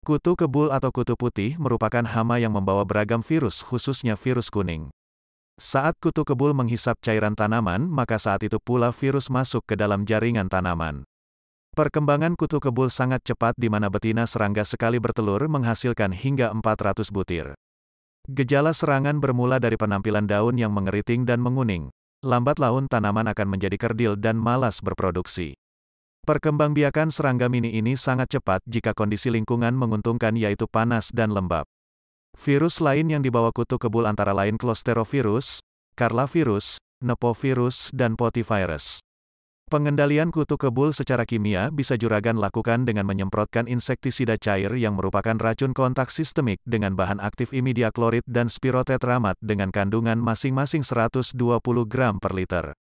Kutu kebul atau kutu putih merupakan hama yang membawa beragam virus khususnya virus kuning. Saat kutu kebul menghisap cairan tanaman maka saat itu pula virus masuk ke dalam jaringan tanaman. Perkembangan kutu kebul sangat cepat di mana betina serangga sekali bertelur menghasilkan hingga 400 butir. Gejala serangan bermula dari penampilan daun yang mengeriting dan menguning. Lambat laun tanaman akan menjadi kerdil dan malas berproduksi. Perkembangbiakan serangga mini ini sangat cepat jika kondisi lingkungan menguntungkan yaitu panas dan lembab. Virus lain yang dibawa kutu kebul antara lain Closterovirus, Karlavirus, Nepovirus, dan Potivirus. Pengendalian kutu kebul secara kimia bisa juragan lakukan dengan menyemprotkan insektisida cair yang merupakan racun kontak sistemik dengan bahan aktif klorid dan spirotetramat dengan kandungan masing-masing 120 gram per liter.